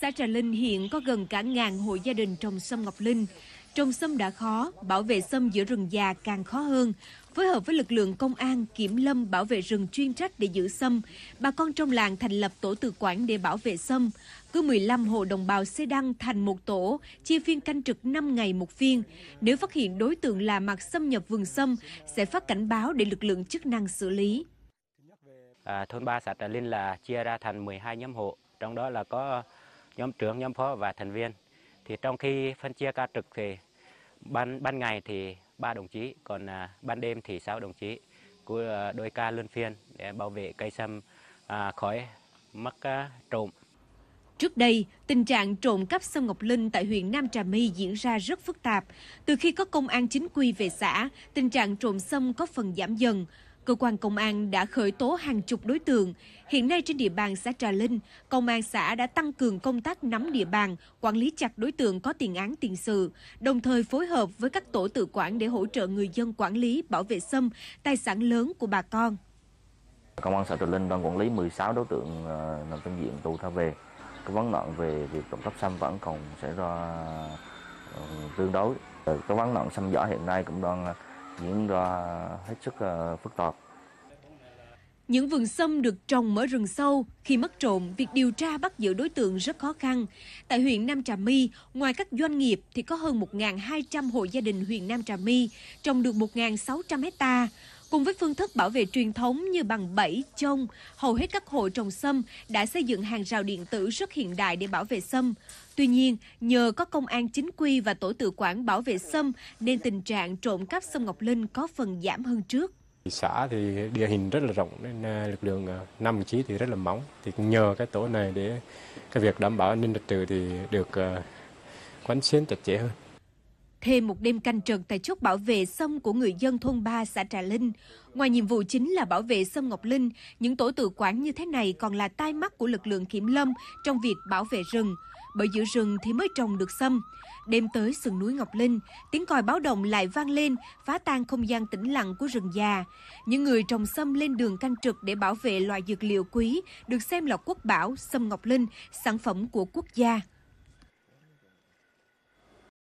Xã Trà Linh hiện có gần cả ngàn hộ gia đình trồng sâm Ngọc Linh. Trồng sâm đã khó, bảo vệ sâm giữa rừng già càng khó hơn. Phối hợp với lực lượng công an, kiểm lâm, bảo vệ rừng chuyên trách để giữ sâm, bà con trong làng thành lập tổ tự quản để bảo vệ sâm. Cứ 15 hộ đồng bào xê đăng thành một tổ, chia phiên canh trực 5 ngày một phiên. Nếu phát hiện đối tượng là mặt xâm nhập vườn sâm, sẽ phát cảnh báo để lực lượng chức năng xử lý. À, thôn 3 xã Trà Linh là chia ra thành 12 nhóm hộ, trong đó là có nhóm trưởng, nhóm phó và thành viên. Thì trong khi phân chia ca trực thì ban ban ngày thì ba đồng chí, còn à, ban đêm thì sáu đồng chí của à, đôi ca luân phiên để bảo vệ cây sâm à, khỏi mắc à, trộm. Trước đây, tình trạng trộm cắp sâm ngọc linh tại huyện Nam Trà My diễn ra rất phức tạp. Từ khi có công an chính quy về xã, tình trạng trộm sâm có phần giảm dần. Cơ quan công an đã khởi tố hàng chục đối tượng. Hiện nay trên địa bàn xã Trà Linh, công an xã đã tăng cường công tác nắm địa bàn, quản lý chặt đối tượng có tiền án tiền sự, đồng thời phối hợp với các tổ tự quản để hỗ trợ người dân quản lý, bảo vệ sâm, tài sản lớn của bà con. Công an xã Trà Linh đang quản lý 16 đối tượng ờ, nằm trong diện tù tha về. Cái vấn nạn về việc trộm cắp sâm vẫn còn xảy ra ờ, tương đối. Ờ, cái vấn nạn sâm giả hiện nay cũng đang diễn ra hết sức ờ, phức tạp. Những vườn sâm được trồng ở rừng sâu, khi mất trộm, việc điều tra bắt giữ đối tượng rất khó khăn. Tại huyện Nam Trà My, ngoài các doanh nghiệp thì có hơn 1.200 hộ gia đình huyện Nam Trà My trồng được 1.600 hecta. Cùng với phương thức bảo vệ truyền thống như bằng bẫy, chông, hầu hết các hộ trồng sâm đã xây dựng hàng rào điện tử rất hiện đại để bảo vệ sâm. Tuy nhiên, nhờ có công an chính quy và tổ tự quản bảo vệ sâm nên tình trạng trộm cắp sâm Ngọc Linh có phần giảm hơn trước. Xã thì địa hình rất là rộng nên à, lực lượng à, năm chí thì rất là mỏng. Thì nhờ cái tổ này để cái việc đảm bảo an ninh trật tự thì được à, quán xuyến chặt chẽ hơn. Thêm một đêm canh trực tại chốt bảo vệ sông của người dân thôn 3 xã Trà Linh. Ngoài nhiệm vụ chính là bảo vệ sông Ngọc Linh, những tổ tự quản như thế này còn là tai mắt của lực lượng kiểm lâm trong việc bảo vệ rừng. Bởi giữa rừng thì mới trồng được sâm. Đêm tới sườn núi Ngọc Linh, tiếng còi báo động lại vang lên, phá tan không gian tĩnh lặng của rừng già. Những người trồng sâm lên đường canh trực để bảo vệ loài dược liệu quý, được xem là quốc bảo, sâm Ngọc Linh, sản phẩm của quốc gia.